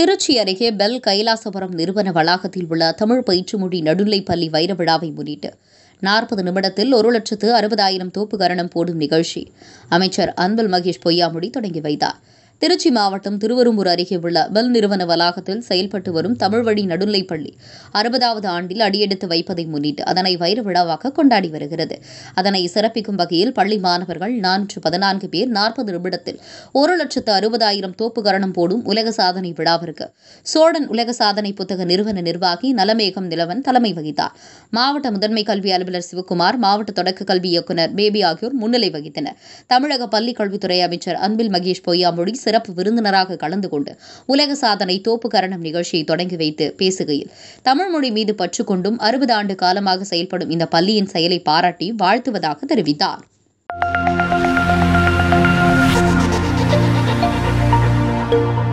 திருச்சி அருகே பெல் கைலாசபுரம் நிறுவன வளாகத்தில் உள்ள தமிழ் பயிற்றுமொழி நடுநிலைப்பள்ளி வைர விழாவை முன்னிட்டு நாற்பது நிமிடத்தில் ஒரு லட்சத்து அறுபதாயிரம் தோப்பு கரணம் போடும் நிகழ்ச்சி அமைச்சர் அன்பில் மகேஷ் பொய்யாமொழி தொடங்கி வைத்தார் திருச்சி மாவட்டம் திருவரும்பூர் அருகே உள்ள பெல் நிறுவன வளாகத்தில் செயல்பட்டு வரும் தமிழ் வழி நடுநிலைப்பள்ளி அறுபதாவது ஆண்டில் அடியெடுத்து வைப்பதை முன்னிட்டு அதனை வைர விழாவாக கொண்டாடி வருகிறது அதனை சிறப்பிக்கும் வகையில் பள்ளி மாணவர்கள் நானூற்று பதினான்கு பேர் நாற்பது நிமிடத்தில் ஒரு லட்சத்து அறுபதாயிரம் தோப்பு கரணம் போடும் உலக சாதனை விழாவிற்கு சோழன் உலக சாதனை புத்தக நிறுவன நிர்வாகி நலமேகம் நிலவன் தலைமை வகித்தார் மாவட்ட முதன்மை கல்வி அலுவலர் சிவகுமார் மாவட்ட தொடக்க கல்வி இயக்குநர் பேபி ஆகியோர் முன்னிலை வகித்தனர் தமிழக பள்ளிக் கல்வித்துறை அமைச்சர் அன்பில் மகேஷ் பொய்யாமொழி சிறப்பு விருந்தினராக கலந்து கொண்டு உலக சாதனை தோப்புக்கரணம் நிகழ்ச்சியை தொடங்கி வைத்து பேசுகையில் தமிழ் மொழி மீது பற்று கொண்டும் அறுபது ஆண்டு காலமாக செயல்படும் இந்த பள்ளியின் செயலை பாராட்டி வாழ்த்துவதாக தெரிவித்தார் thank you